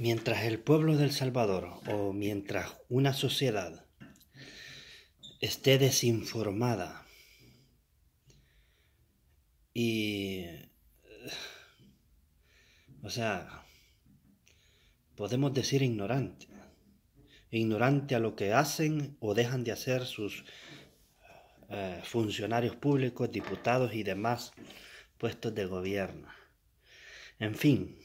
Mientras el pueblo del Salvador o mientras una sociedad esté desinformada y... O sea, podemos decir ignorante. Ignorante a lo que hacen o dejan de hacer sus eh, funcionarios públicos, diputados y demás puestos de gobierno. En fin,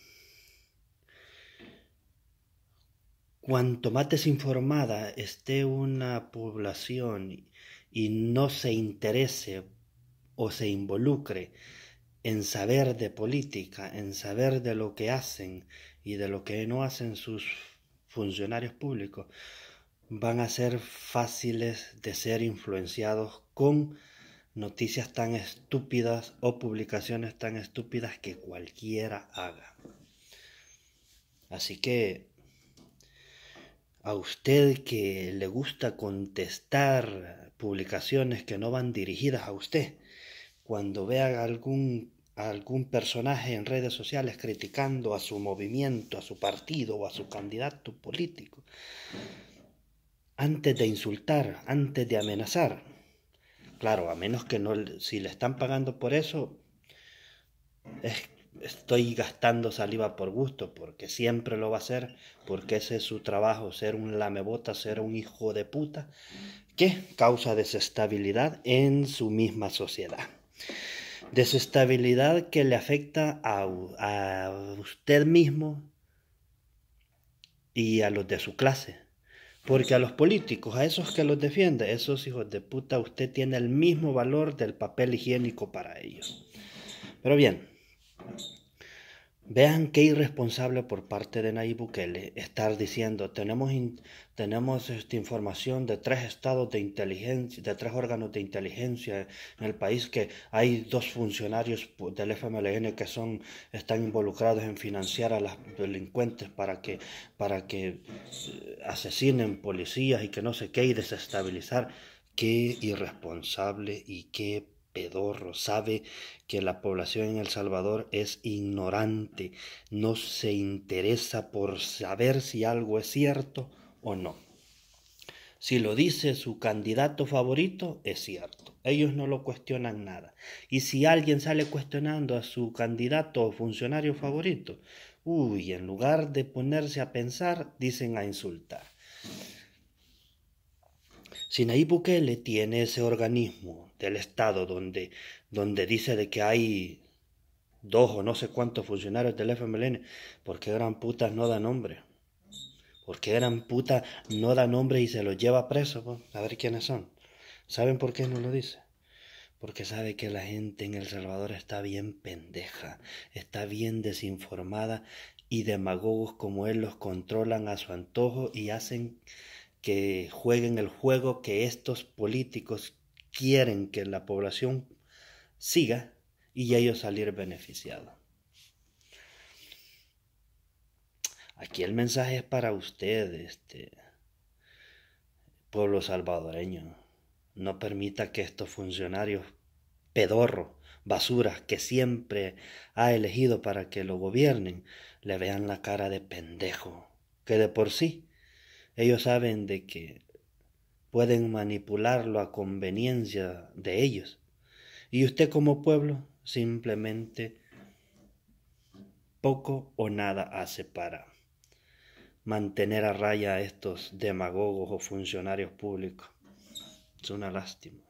cuanto más desinformada esté una población y no se interese o se involucre en saber de política, en saber de lo que hacen y de lo que no hacen sus funcionarios públicos, van a ser fáciles de ser influenciados con noticias tan estúpidas o publicaciones tan estúpidas que cualquiera haga. Así que a usted que le gusta contestar publicaciones que no van dirigidas a usted, cuando vea algún, algún personaje en redes sociales criticando a su movimiento, a su partido o a su candidato político, antes de insultar, antes de amenazar, claro, a menos que no, si le están pagando por eso, es estoy gastando saliva por gusto, porque siempre lo va a hacer, porque ese es su trabajo, ser un lamebota, ser un hijo de puta, que causa desestabilidad en su misma sociedad. Desestabilidad que le afecta a, usted mismo y a los de su clase. Porque a los políticos, a esos que los defienden, esos hijos de puta, usted tiene el mismo valor del papel higiénico para ellos. Pero bien, Vean qué irresponsable por parte de Nayib Bukele estar diciendo, tenemos, tenemos esta información de tres estados de inteligencia, de tres órganos de inteligencia en el país que hay dos funcionarios del FMLN que son, están involucrados en financiar a los delincuentes para que, para que asesinen policías y que no sé qué y desestabilizar. Qué irresponsable y qué pedorro, sabe que la población en El Salvador es ignorante, no se interesa por saber si algo es cierto o no. Si lo dice su candidato favorito, es cierto. Ellos no lo cuestionan nada. Y si alguien sale cuestionando a su candidato o funcionario favorito, uy, en lugar de ponerse a pensar, dicen a insultar. Sinaí Bukele tiene ese organismo del Estado donde, donde dice de que hay dos o no sé cuántos funcionarios del FMLN, qué eran putas no da nombre. ¿Por qué eran putas no da nombre y se los lleva preso, pues, a ver quiénes son. ¿Saben por qué no lo dice? Porque sabe que la gente en El Salvador está bien pendeja, está bien desinformada y demagogos como él los controlan a su antojo y hacen que jueguen el juego que estos políticos quieren que la población siga y ellos salir beneficiados. Aquí el mensaje es para usted, este pueblo salvadoreño. No permita que estos funcionarios pedorro, basuras que siempre ha elegido para que lo gobiernen, le vean la cara de pendejo, que de por sí ellos saben de que pueden manipularlo a conveniencia de ellos. Y usted como pueblo simplemente poco o nada hace para mantener a raya a estos demagogos o funcionarios públicos. Es una lástima.